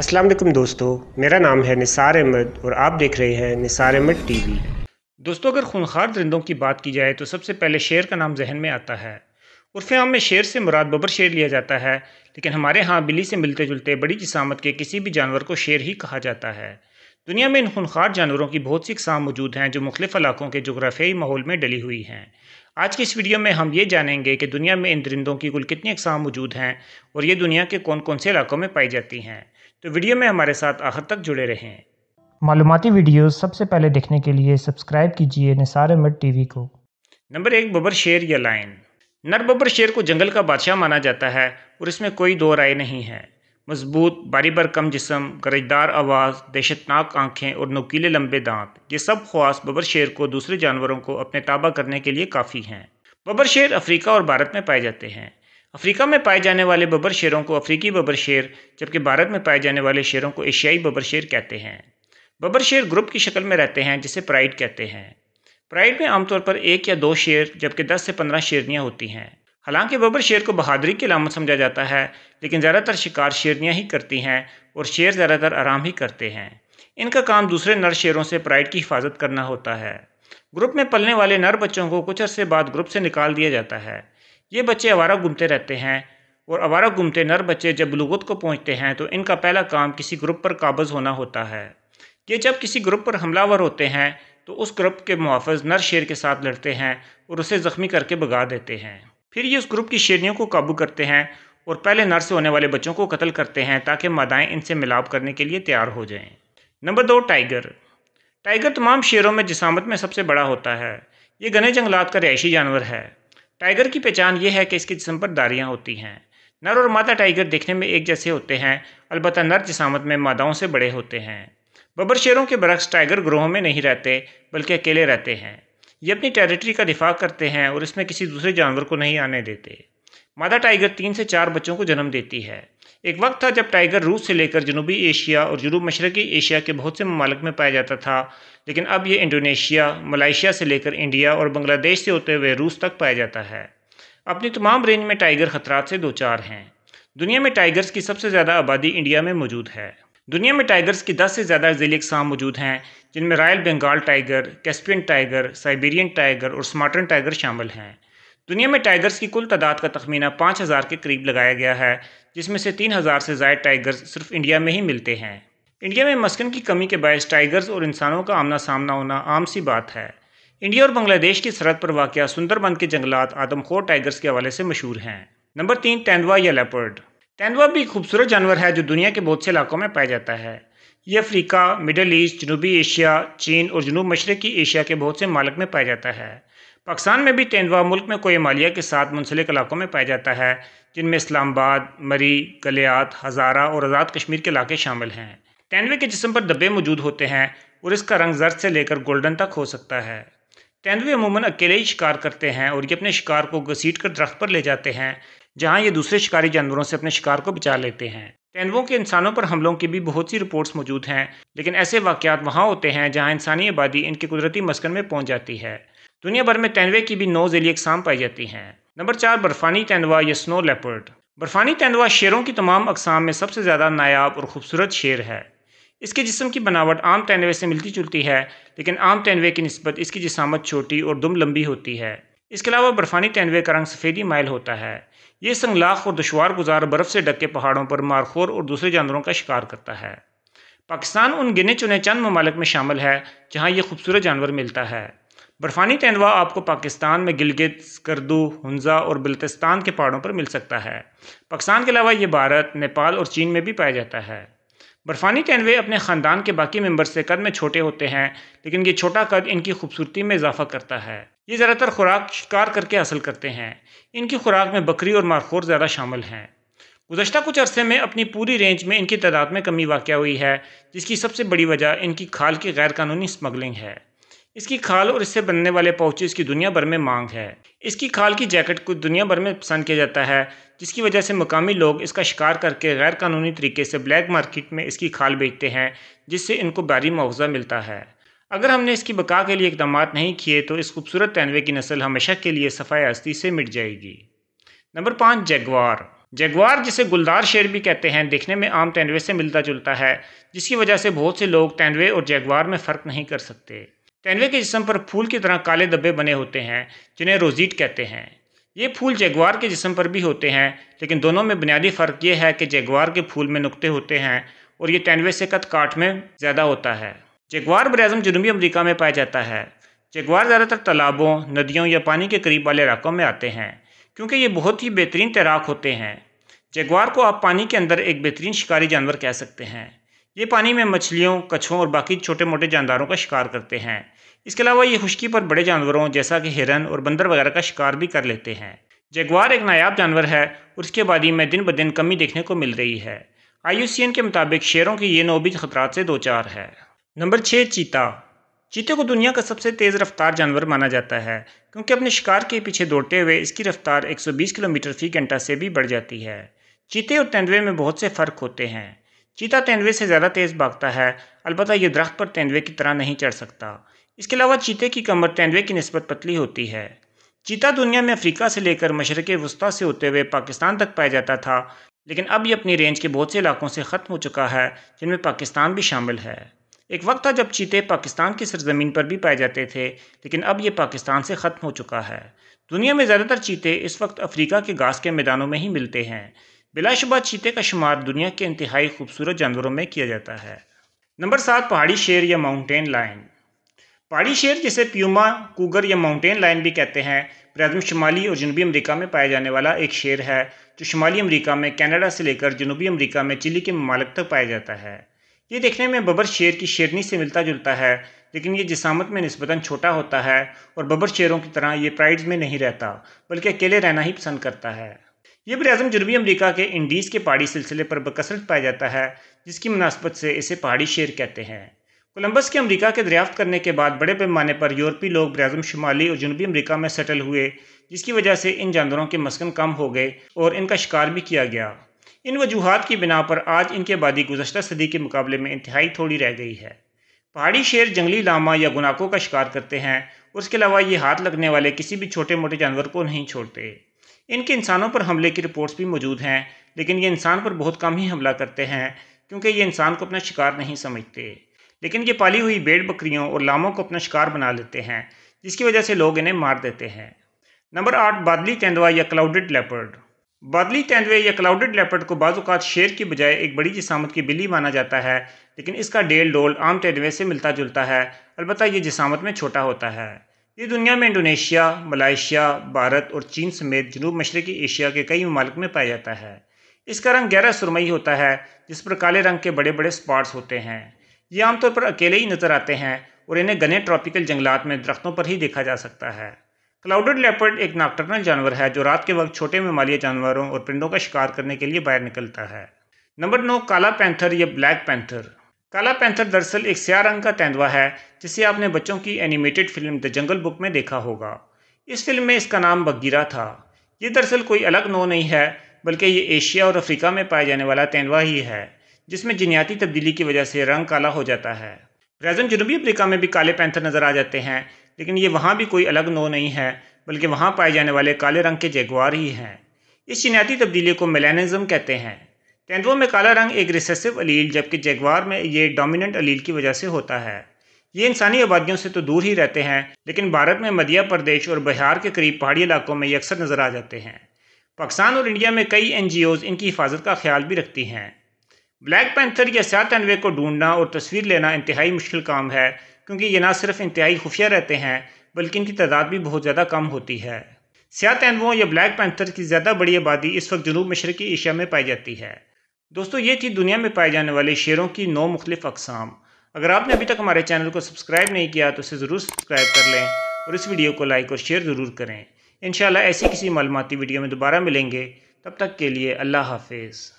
अस्सलाम वालेकुम दोस्तों मेरा नाम है निसार अहमद और आप देख रहे हैं निसार अहमद टीवी दोस्तों अगर खूनखार दरिंदों की बात की जाए तो सबसे पहले शेर का नाम जहन में आता है उर्फ आम में शेर से मुराद बबर शेर लिया जाता है लेकिन हमारे यहाँ बिल्ली से मिलते जुलते बड़ी जिसामत के किसी भी जानवर को शेर ही कहा जाता है दुनिया में इन खूनखार जानवरों की बहुत सी इकसाम मौजूद हैं जो मुख्तफ इलाकों के जोग्राफियाई माहौल में डली हुई हैं आज की इस वीडियो में हम ये जानेंगे कि दुनिया में इन दरिंदों की कुल कितनी इकसाम मौजूद हैं और ये दुनिया के कौन कौन से इलाकों में पाई जाती हैं तो वीडियो में हमारे साथ आखिर तक जुड़े रहें मालूमती वीडियो सबसे पहले देखने के लिए सब्सक्राइब कीजिए निसार अहमद टीवी को नंबर एक बबर शेर या लाइन नर बबर शेर को जंगल का बादशाह माना जाता है और इसमें कोई दो राय नहीं है मजबूत बारी बर कम जिसम गरजदार आवाज़ दहशतनाक आंखें और नकीले लंबे दांत ये सब ख्वास बबर शेर को दूसरे जानवरों को अपने ताबा करने के लिए काफ़ी हैं बबर शेर अफ्रीका और भारत में पाए जाते हैं अफ्रीका में पाए जाने वाले बबर शेरों को अफ्रीकी बबर शेर जबकि भारत में पाए जाने वाले शेरों को एशियाई बबर शेर कहते हैं बबर शेर ग्रुप की शक्ल में रहते हैं जिसे प्राइड कहते हैं प्राइड में आमतौर पर एक या दो शेर जबकि दस से पंद्रह शेरनियाँ होती हैं हालांकि बबर शेर को बहादुरी की लामत समझा जाता है लेकिन ज़्यादातर शिकार शेरनियाँ ही करती हैं और शेर ज़्यादातर आराम ही करते हैं इनका काम दूसरे नर शेरों से प्राइड की हिफाजत करना होता है ग्रुप में पलने वाले नर बच्चों को कुछ अरसे बाद ग्रुप से निकाल दिया जाता है ये बच्चे आवारा घूमते रहते हैं और आवारा घूमते नर बच्चे जब लुगत को पहुँचते हैं तो इनका पहला काम किसी ग्रुप पर काबज़ होना होता है ये जब किसी ग्रुप पर हमलावर होते हैं तो उस ग्रुप के मुहाफ़ नर शेर के साथ लड़ते हैं और उसे ज़ख्मी करके भगा देते हैं फिर ये उस ग्रुप की शेरनियों को काबू करते हैं और पहले नर से होने वाले बच्चों को कत्ल करते हैं ताकि मादाएँ इनसे मिलाप करने के लिए तैयार हो जाएँ नंबर दो टाइगर टाइगर तमाम शेरों में जिसामत में सबसे बड़ा होता है ये घने जंगलात का रिहायशी जानवर है टाइगर की पहचान यह है कि इसके जिसम पर दारियाँ होती हैं नर और मादा टाइगर देखने में एक जैसे होते हैं अलबत्त नर जिसामत में मादाओं से बड़े होते हैं बबर शेरों के बरक्स टाइगर ग्रोहों में नहीं रहते बल्कि अकेले रहते हैं ये अपनी टेरिटरी का दिफा करते हैं और इसमें किसी दूसरे जानवर को नहीं आने देते मादा टाइगर तीन से चार बच्चों को जन्म देती है एक वक्त था जब टाइगर रूस से लेकर जनूबी एशिया और जनूब मशरकी एशिया के बहुत से ममालक में पाया जाता था लेकिन अब ये इंडोनेशिया मलाइशिया से लेकर इंडिया और बांग्लादेश से होते हुए रूस तक पाया जाता है अपनी तमाम रेंज में टाइगर खतरात से दो चार हैं दुनिया में टाइगर्स की सबसे ज़्यादा आबादी इंडिया में मौजूद है दुनिया में टाइगर्स की 10 से ज़्यादा जिले इकसाम मौजूद हैं जिनमें royal Bengal tiger Caspian tiger Siberian tiger और स्मार्टन टाइगर शामिल हैं दुनिया में टाइगर्स की कुल तादाद का तखमीना पाँच हज़ार के करीब लगाया गया है जिसमें से तीन हज़ार से ज़ायद टाइगर्स सिर्फ इंडिया में ही मिलते हैं इंडिया में मस्कन की कमी के बायस टाइगर्स और इंसानों का आमना सामना होना आम सी बात है इंडिया और बांग्लादेश की सरहद पर वाक़ सुंदरबन के जंगलात आदमखोर टाइगर्स के हवाले से मशहूर हैं नंबर तीन तेंदुआ या लेपर्ड तेंदुआ भी खूबसूरत जानवर है जो दुनिया के बहुत से इलाकों में पाया जाता है यह अफ्रीका मिडल ईस्ट जनूबी एशिया चीन और जनूब मशरक़ी एशिया के बहुत से मालक में पाया जाता है पाकिस्तान में भी तेंदुआ मुल्क में कोई मालिया के साथ मुंसलिक इलाकों में पाया जाता है जिनमें इस्लामाबाद मरी कलियात हज़ारा और आज़ाद कश्मीर के इलाके शामिल हैं तेंदुए के जिसम पर दबे मौजूद होते हैं और इसका रंग जर्द से लेकर गोल्डन तक हो सकता है तेंदुए अमूमन अकेले ही शिकार करते हैं और ये अपने शिकार को घसीट कर दरख्त पर ले जाते हैं जहाँ ये दूसरे शिकारी जानवरों से अपने शिकार को बचा लेते हैं तेंदुओं के इंसानों पर हमलों की भी बहुत सी रिपोर्ट्स मौजूद हैं लेकिन ऐसे वाक़ात वहाँ होते हैं जहाँ इंसानी आबादी इनके कुदरती मस्कन में पहुँच जाती है दुनिया भर में तेंदुए की भी नौ जिली अकसाम पाई जाती हैं नंबर चार बर्फ़ानी तेंदुआ या स्नो लेपर्ड बर्फ़ानी तेंदुआ शेरों की तमाम अकसाम में सबसे ज़्यादा नायाब और खूबसूरत शेर है इसके जिसम की बनावट आम तैनवे से मिलती जुलती है लेकिन आम तैनवे की नस्बत इसकी जिसामत छोटी और दुम लंबी होती है इसके अलावा बर्फ़ानी तैनवे का रंग सफ़ेदी माइल होता है ये संगलाख और दुशवार गुजार बर्फ़ से ढके पहाड़ों पर मारखोर और दूसरे जानवरों का शिकार करता है पाकिस्तान उन गिने चुने चंद ममालक में शामिल है जहाँ ये खूबसूरत जानवर मिलता है बर्फ़ानी तेंदवा आपको पाकिस्तान में गिलगित करदू हंजा और बल्तिस्तान के पहाड़ों पर मिल सकता है पाकिस्तान के अलावा ये भारत नेपाल और चीन में भी पाया जाता है बर्फानी कैनवे अपने ख़ानदान के बाकी मेंबर्स से कद में छोटे होते हैं लेकिन ये छोटा कद इनकी खूबसूरती में इजाफा करता है ये ज़्यादातर खुराक शिकार करके हासिल करते हैं इनकी खुराक में बकरी और मारखोर ज़्यादा शामिल हैं गुजशत कुछ अरसे में अपनी पूरी रेंज में इनकी तादाद में कमी वाक़ हुई है जिसकी सबसे बड़ी वजह इनकी खाल की गैरकानूनी स्मगलिंग है इसकी खाल और इससे बनने वाले पाउचेज की दुनिया भर में मांग है इसकी खाल की जैकेट को दुनिया भर में पसंद किया जाता है जिसकी वजह से मकामी लोग इसका शिकार करके गैर कानूनी तरीके से ब्लैक मार्केट में इसकी खाल बेचते हैं जिससे इनको भारी मुआवजा मिलता है अगर हमने इसकी बका के लिए इकदाम नहीं किए तो इस खूबसूरत तैनवे की नस्ल हमेशा के लिए सफ़ाई हस्ती से मिट जाएगी नंबर पाँच जगवार जगवार जिसे गुलदार शेर भी कहते हैं देखने में आम तैनवे से मिलता जुलता है जिसकी वजह से बहुत से लोग तैनवे और जगवार में फ़र्क नहीं कर सकते तैनवे के जिसम पर फूल की तरह काले धब्बे बने होते हैं जिन्हें रोजीट कहते हैं ये फूल जैगवार के जिसम पर भी होते हैं लेकिन दोनों में बुनियादी फ़र्क ये है कि जैगवार के फूल में नुकते होते हैं और ये टेनवे से कत काठ में ज़्यादा होता है जैगवार बरजम जनूबी अमरीका में पाया जाता है जैगवार ज़्यादातर तालाबों नदियों या पानी के करीब वाले इलाकों में आते हैं क्योंकि ये बहुत ही बेहतरीन तैराक होते हैं जैगवार को आप पानी के अंदर एक बेहतरीन शिकारी जानवर कह सकते हैं ये पानी में मछलियों कछुओं और बाकी छोटे मोटे जानदारों का शिकार करते हैं इसके अलावा ये खुश्की पर बड़े जानवरों जैसा कि हिरन और बंदर वगैरह का शिकार भी कर लेते हैं जगवार एक नायाब जानवर है और उसके आबादी में दिन ब दिन कमी देखने को मिल रही है आई के मुताबिक शेरों की ये नौबीज खतरा से दो चार है नंबर छः चीता चीते को दुनिया का सबसे तेज़ रफ्तार जानवर माना जाता है क्योंकि अपने शिकार के पीछे दौड़ते हुए इसकी रफ्तार 120 किलोमीटर फी घंटा से भी बढ़ जाती है चीते और तेंदुए में बहुत से फ़र्क होते हैं चीता तेंदुए से ज़्यादा तेज़ भागता है अलबत्त यह दरख्त पर तेंदुए की तरह नहीं चढ़ सकता इसके अलावा चीते की कमर तेंदुए की नस्बत पतली होती है चीता दुनिया में अफ्रीका से लेकर मशरक़ वस्ती से होते हुए पाकिस्तान तक पाया जाता था लेकिन अब ये अपनी रेंज के बहुत से इलाकों से ख़त्म हो चुका है जिनमें पाकिस्तान भी शामिल है एक वक्त था जब चीते पाकिस्तान की सरजमीन पर भी पाए जाते थे लेकिन अब ये पाकिस्तान से ख़त्म हो चुका है दुनिया में ज़्यादातर चीते इस वक्त अफ्रीका के घास के मैदानों में ही मिलते हैं बिलाशुबा चीते का शुमार दुनिया के इंतहाई खूबसूरत जानवरों में किया जाता है नंबर सात पहाड़ी शेर या माउंटेन लाइन पहाड़ी शेर जिसे प्यूमा कुगर या माउंटेन लाइन भी कहते हैं ब्रैजम शुमाली और जनूबी अमेरिका में पाया जाने वाला एक शेर है जो शुमाली अमेरिका में कनाडा से लेकर जनूबी अमेरिका में चिली के ममालक तक पाया जाता है ये देखने में बबर शेर की शेरनी से मिलता जुलता है लेकिन ये जिसामत में नस्बता छोटा होता है और बबर शेरों की तरह ये प्राइड्स में नहीं रहता बल्कि अकेले रहना ही पसंद करता है ये ब्रज़म जनूबी अमरीका के इंडीज़ के पहाड़ी सिलसिले पर बकसरत पाया जाता है जिसकी मुनासबत से इसे पहाड़ी शेर कहते हैं कोलंबस के अमेरिका के दरियाफ्त करने के बाद बड़े पैमाने पर यूरोपी लोग ब्रजम शुमाली और जनूबी अमेरिका में सेटल हुए जिसकी वजह से इन जानवरों के मस्कन कम हो गए और इनका शिकार भी किया गया इन वजूहत की बिना पर आज इनकी आबादी गुजशत सदी के मुकाबले में इंतहाई थोड़ी रह गई है पहाड़ी शेर जंगली लामा या गुनाकों का शिकार करते हैं उसके अलावा ये हाथ लगने वाले किसी भी छोटे मोटे जानवर को नहीं छोड़ते इनके इंसानों पर हमले की रिपोर्ट्स भी मौजूद हैं लेकिन ये इंसान पर बहुत कम ही हमला करते हैं क्योंकि ये इंसान को अपना शिकार नहीं समझते लेकिन ये पाली हुई भेड़ बकरियों और लामों को अपना शिकार बना लेते हैं जिसकी वजह से लोग इन्हें मार देते हैं नंबर आठ बादली तेंदुआ या क्लाउडेड लेपर्ड बादली तेंदुए या क्लाउडेड लेपर्ड को बाज़ात शेर की बजाय एक बड़ी जिसामत की बिल्ली माना जाता है लेकिन इसका डेल डोल आम तेंदुए से मिलता जुलता है अलबत् ये जिसामत में छोटा होता है ये दुनिया में इंडोनेशिया मलाइशिया भारत और चीन समेत जनूब मशरकी एशिया के कई ममालिक में पाया जाता है इसका रंग गहरा सुरमई होता है जिस पर काले रंग के बड़े बड़े स्पॉट्स होते हैं ये आमतौर पर अकेले ही नज़र आते हैं और इन्हें घने ट्रॉपिकल जंगलात में दरख्तों पर ही देखा जा सकता है क्लाउडेड लेपर्ड एक नाकटर्नल जानवर है जो रात के वक्त छोटे ममालिया जानवरों और परिंदों का शिकार करने के लिए बाहर निकलता है नंबर नौ काला पैंथर या ब्लैक पैंथर काला पैंथर दरअसल एक स्या रंग का तेंदुआ है जिसे आपने बच्चों की animated film the jungle book में देखा होगा इस फिल्म में इसका नाम बगीरा था ये दरअसल कोई अलग नो नहीं है बल्कि ये एशिया और अफ्रीका में पाया जाने वाला तेंदुआ ही है जिसमें जिनियाती तब्दीली की वजह से रंग काला हो जाता है ब्राज़ील जनूबी अफ्रीका में भी काले पैंथर नज़र आ जाते हैं लेकिन ये वहाँ भी कोई अलग नो नहीं है बल्कि वहाँ पाए जाने वाले काले रंग के जगवार ही हैं इस जिनियाती तब्दीली को मेलानिज़म कहते हैं तेंदुओं में काला रंग एक रिसेसिव अलील जबकि जेगवार में ये डोमिनेंट अलील की वजह से होता है ये इंसानी आबादियों से तो दूर ही रहते हैं लेकिन भारत में मध्य प्रदेश और बिहार के करीब पहाड़ी इलाकों में ये अक्सर नज़र आ जाते हैं पाकिस्तान और इंडिया में कई एन इनकी हिफाजत का ख्याल भी रखती हैं ब्लैक पैंथर या सियात अनवे को ढूंढना और तस्वीर लेना इंतहाई मुश्किल काम है क्योंकि ये ना सिर्फ इंतहाई खुफिया रहते हैं बल्कि इनकी तादाद भी बहुत ज़्यादा कम होती है सियात अनवों या ब्लैक पैंथर की ज़्यादा बड़ी आबादी इस वक्त जनूब मशरकी एशिया में पाई जाती है दोस्तों ये थी दुनिया में पाए जाने वाले शेरों की नौ मुख्तफ अकसाम अगर आपने अभी तक हमारे चैनल को सब्सक्राइब नहीं किया तो इसे ज़रूर सब्सक्राइब कर लें और इस वीडियो को लाइक और शेयर ज़रूर करें इन ऐसी किसी मालूमती वीडियो में दोबारा मिलेंगे तब तक के लिए अल्लाह हाफिज़